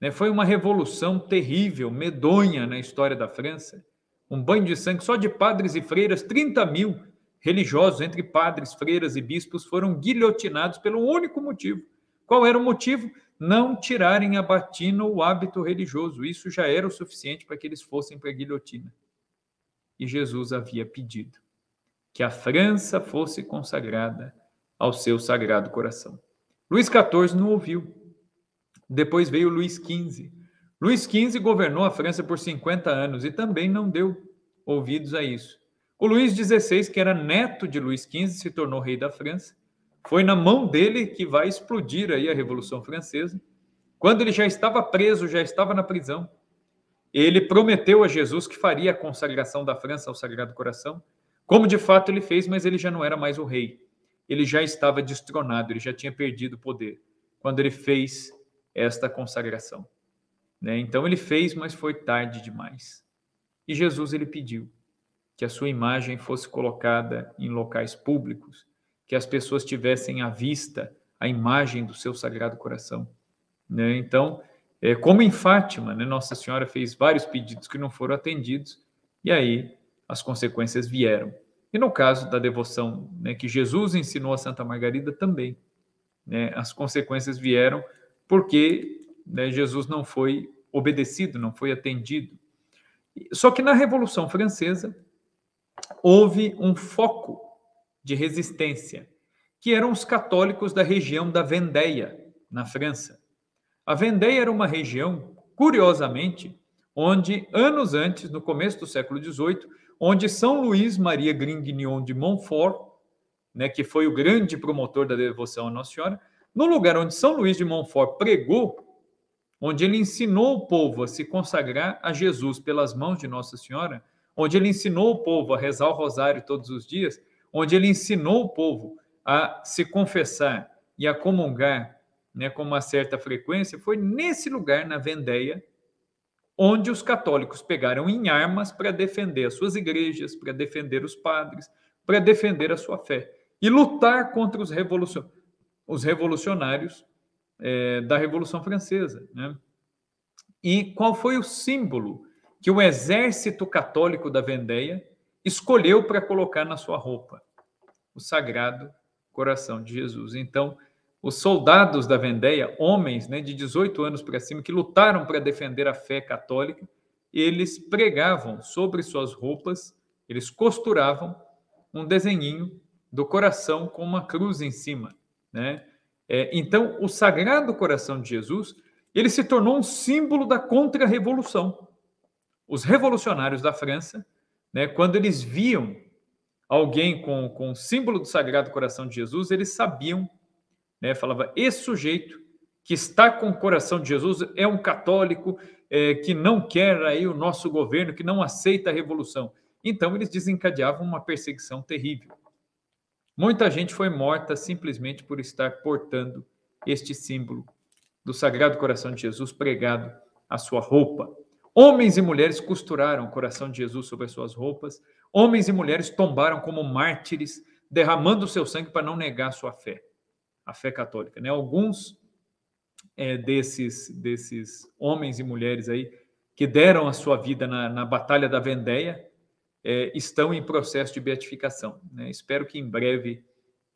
Né? Foi uma revolução terrível, medonha na história da França. Um banho de sangue só de padres e freiras, 30 mil religiosos, entre padres, freiras e bispos, foram guilhotinados pelo único motivo qual era o motivo? Não tirarem a batina ou o hábito religioso. Isso já era o suficiente para que eles fossem para a guilhotina. E Jesus havia pedido que a França fosse consagrada ao seu sagrado coração. Luís XIV não ouviu. Depois veio Luís XV. Luís XV governou a França por 50 anos e também não deu ouvidos a isso. O Luís XVI, que era neto de Luís XV, se tornou rei da França foi na mão dele que vai explodir aí a Revolução Francesa. Quando ele já estava preso, já estava na prisão, ele prometeu a Jesus que faria a consagração da França ao Sagrado Coração, como de fato ele fez, mas ele já não era mais o rei. Ele já estava destronado, ele já tinha perdido o poder quando ele fez esta consagração. Né? Então ele fez, mas foi tarde demais. E Jesus ele pediu que a sua imagem fosse colocada em locais públicos, que as pessoas tivessem à vista a imagem do seu Sagrado Coração. Né? Então, é, como em Fátima, né, Nossa Senhora fez vários pedidos que não foram atendidos, e aí as consequências vieram. E no caso da devoção né, que Jesus ensinou a Santa Margarida também, né, as consequências vieram porque né, Jesus não foi obedecido, não foi atendido. Só que na Revolução Francesa houve um foco de resistência, que eram os católicos da região da Vendéia, na França. A Vendéia era uma região, curiosamente, onde, anos antes, no começo do século XVIII, onde São Luís Maria Grignion de Montfort, né, que foi o grande promotor da devoção à Nossa Senhora, no lugar onde São Luís de Montfort pregou, onde ele ensinou o povo a se consagrar a Jesus pelas mãos de Nossa Senhora, onde ele ensinou o povo a rezar o rosário todos os dias, onde ele ensinou o povo a se confessar e a comungar né, com uma certa frequência, foi nesse lugar, na Vendéia, onde os católicos pegaram em armas para defender as suas igrejas, para defender os padres, para defender a sua fé e lutar contra os, revolucion... os revolucionários é, da Revolução Francesa. Né? E qual foi o símbolo que o exército católico da Vendéia escolheu para colocar na sua roupa o sagrado coração de Jesus. Então, os soldados da Vendéia, homens né, de 18 anos para cima, que lutaram para defender a fé católica, eles pregavam sobre suas roupas, eles costuravam um desenhinho do coração com uma cruz em cima. Né? É, então, o Sagrado Coração de Jesus, ele se tornou um símbolo da contra-revolução. Os revolucionários da França né? Quando eles viam alguém com, com o símbolo do Sagrado Coração de Jesus, eles sabiam, né? falava, esse sujeito que está com o coração de Jesus é um católico é, que não quer aí o nosso governo, que não aceita a revolução. Então, eles desencadeavam uma perseguição terrível. Muita gente foi morta simplesmente por estar portando este símbolo do Sagrado Coração de Jesus pregado à sua roupa. Homens e mulheres costuraram o coração de Jesus sobre as suas roupas. Homens e mulheres tombaram como mártires, derramando o seu sangue para não negar a sua fé, a fé católica. Né? Alguns é, desses, desses homens e mulheres aí que deram a sua vida na, na Batalha da Vendéia é, estão em processo de beatificação. Né? Espero que em breve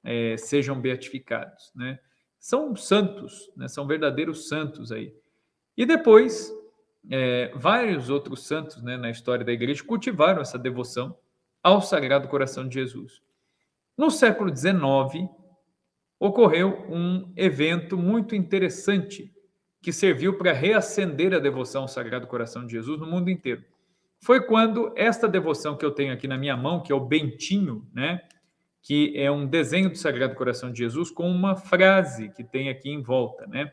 é, sejam beatificados. Né? São santos, né? são verdadeiros santos aí. E depois é, vários outros santos né, na história da igreja cultivaram essa devoção ao Sagrado Coração de Jesus. No século XIX, ocorreu um evento muito interessante que serviu para reacender a devoção ao Sagrado Coração de Jesus no mundo inteiro. Foi quando esta devoção que eu tenho aqui na minha mão, que é o Bentinho, né? que é um desenho do Sagrado Coração de Jesus com uma frase que tem aqui em volta, né?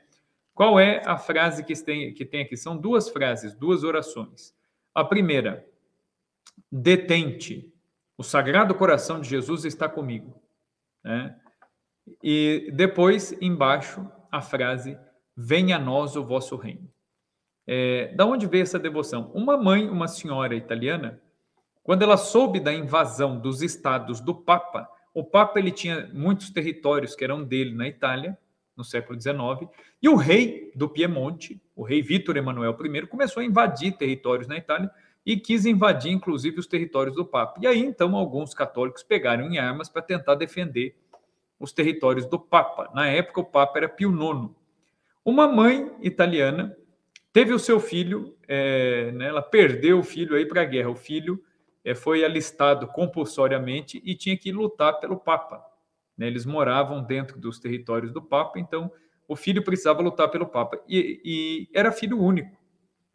Qual é a frase que tem, que tem aqui? São duas frases, duas orações. A primeira, detente. O Sagrado Coração de Jesus está comigo. Né? E depois, embaixo, a frase: Venha a nós o vosso reino. É, da onde veio essa devoção? Uma mãe, uma senhora italiana, quando ela soube da invasão dos estados do Papa, o Papa ele tinha muitos territórios que eram dele na Itália, no século XIX, e o rei do Piemonte, o rei Vítor Emanuel I, começou a invadir territórios na Itália e quis invadir, inclusive, os territórios do Papa. E aí, então, alguns católicos pegaram em armas para tentar defender os territórios do Papa. Na época, o Papa era Pio IX. Uma mãe italiana teve o seu filho, é, né, ela perdeu o filho aí para a guerra. O filho é, foi alistado compulsoriamente e tinha que lutar pelo Papa. Né? Eles moravam dentro dos territórios do Papa, então o filho precisava lutar pelo Papa. E, e era filho único.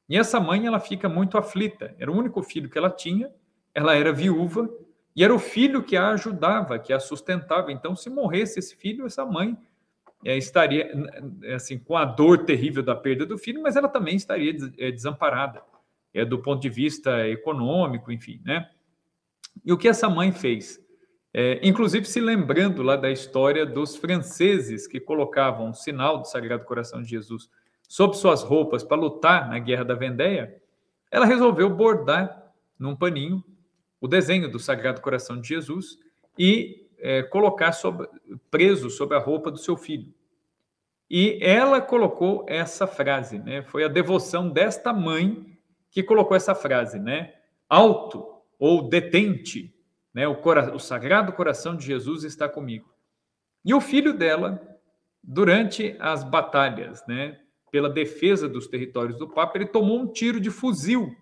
E essa mãe ela fica muito aflita. Era o único filho que ela tinha, ela era viúva, e era o filho que a ajudava, que a sustentava. Então, se morresse esse filho, essa mãe eh, estaria eh, assim com a dor terrível da perda do filho, mas ela também estaria eh, desamparada, é do ponto de vista econômico, enfim, né? E o que essa mãe fez? É, inclusive se lembrando lá da história dos franceses que colocavam o sinal do Sagrado Coração de Jesus sob suas roupas para lutar na Guerra da Vendéia, ela resolveu bordar num paninho o desenho do Sagrado Coração de Jesus e é, colocar preso sob a roupa do seu filho. E ela colocou essa frase, né? Foi a devoção desta mãe que colocou essa frase, né? Alto ou detente né? O, cora... o Sagrado Coração de Jesus está comigo. E o filho dela, durante as batalhas, né, pela defesa dos territórios do Papa, ele tomou um tiro de fuzil.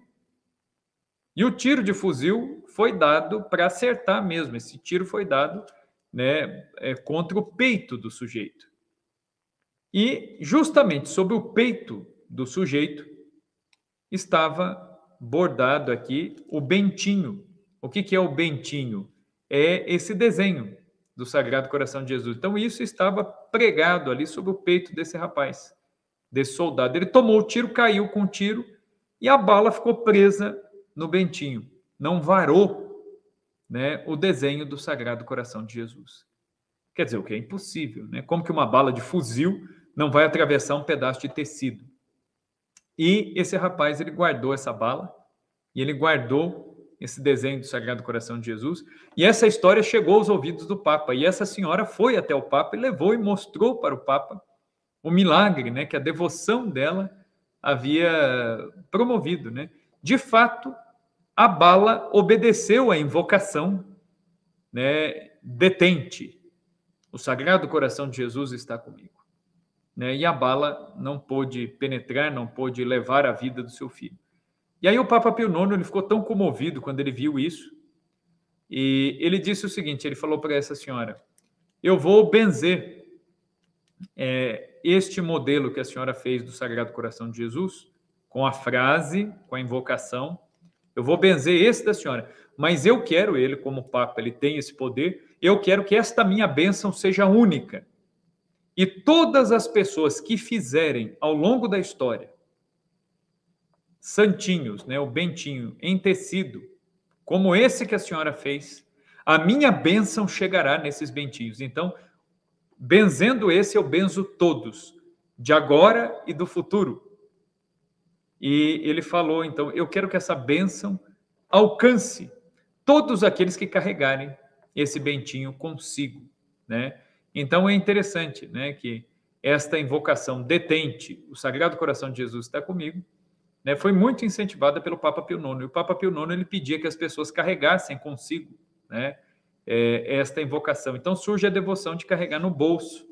E o tiro de fuzil foi dado para acertar mesmo. Esse tiro foi dado né, é, contra o peito do sujeito. E justamente sobre o peito do sujeito estava bordado aqui o Bentinho, o que, que é o bentinho? É esse desenho do Sagrado Coração de Jesus. Então, isso estava pregado ali sobre o peito desse rapaz, desse soldado. Ele tomou o tiro, caiu com o tiro e a bala ficou presa no bentinho. Não varou né, o desenho do Sagrado Coração de Jesus. Quer dizer, o que é impossível, né? Como que uma bala de fuzil não vai atravessar um pedaço de tecido? E esse rapaz, ele guardou essa bala e ele guardou esse desenho do Sagrado Coração de Jesus. E essa história chegou aos ouvidos do Papa. E essa senhora foi até o Papa e levou e mostrou para o Papa o milagre, né, que a devoção dela havia promovido, né? De fato, a bala obedeceu à invocação, né, detente. O Sagrado Coração de Jesus está comigo. Né? E a bala não pôde penetrar, não pôde levar a vida do seu filho. E aí o Papa Pio IX ele ficou tão comovido quando ele viu isso, e ele disse o seguinte, ele falou para essa senhora, eu vou benzer é, este modelo que a senhora fez do Sagrado Coração de Jesus, com a frase, com a invocação, eu vou benzer esse da senhora, mas eu quero ele, como Papa, ele tem esse poder, eu quero que esta minha bênção seja única. E todas as pessoas que fizerem ao longo da história santinhos, né, o bentinho, em tecido, como esse que a senhora fez, a minha bênção chegará nesses bentinhos. Então, benzendo esse, eu benzo todos, de agora e do futuro. E ele falou, então, eu quero que essa bênção alcance todos aqueles que carregarem esse bentinho consigo, né? Então é interessante, né, que esta invocação detente, o Sagrado Coração de Jesus está comigo, né, foi muito incentivada pelo Papa Pio IX. E o Papa Pio IX ele pedia que as pessoas carregassem consigo né, é, esta invocação. Então surge a devoção de carregar no bolso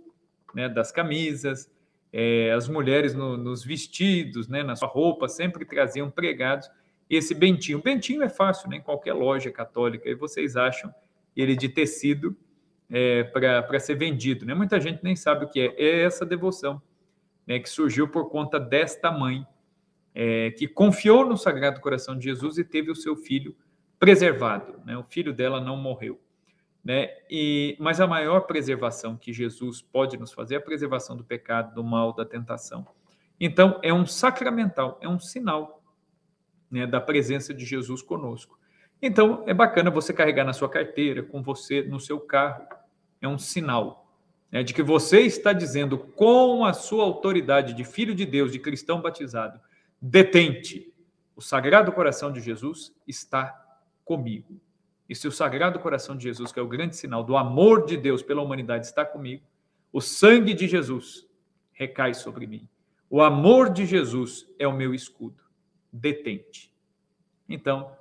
né, das camisas, é, as mulheres no, nos vestidos, né, na sua roupa, sempre traziam pregados esse bentinho. O Bentinho é fácil, né, em qualquer loja católica, e vocês acham ele de tecido é, para ser vendido. Né? Muita gente nem sabe o que é. É essa devoção né, que surgiu por conta desta mãe, é, que confiou no Sagrado Coração de Jesus e teve o seu filho preservado. Né? O filho dela não morreu. Né? E, mas a maior preservação que Jesus pode nos fazer é a preservação do pecado, do mal, da tentação. Então, é um sacramental, é um sinal né, da presença de Jesus conosco. Então, é bacana você carregar na sua carteira, com você, no seu carro. É um sinal né, de que você está dizendo, com a sua autoridade de filho de Deus, de cristão batizado, detente. O Sagrado Coração de Jesus está comigo. E se o Sagrado Coração de Jesus, que é o grande sinal do amor de Deus pela humanidade, está comigo, o sangue de Jesus recai sobre mim. O amor de Jesus é o meu escudo. Detente. Então,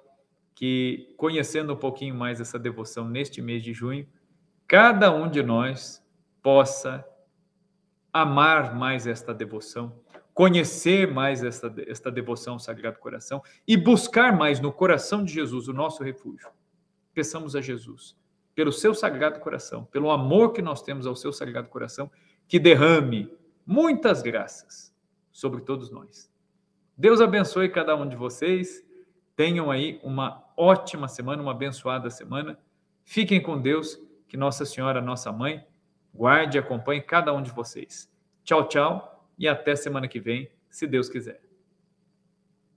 que conhecendo um pouquinho mais essa devoção neste mês de junho, cada um de nós possa amar mais esta devoção conhecer mais esta, esta devoção ao Sagrado Coração e buscar mais no coração de Jesus o nosso refúgio. Peçamos a Jesus, pelo seu Sagrado Coração, pelo amor que nós temos ao seu Sagrado Coração, que derrame muitas graças sobre todos nós. Deus abençoe cada um de vocês. Tenham aí uma ótima semana, uma abençoada semana. Fiquem com Deus, que Nossa Senhora, nossa mãe, guarde e acompanhe cada um de vocês. Tchau, tchau e até semana que vem, se Deus quiser.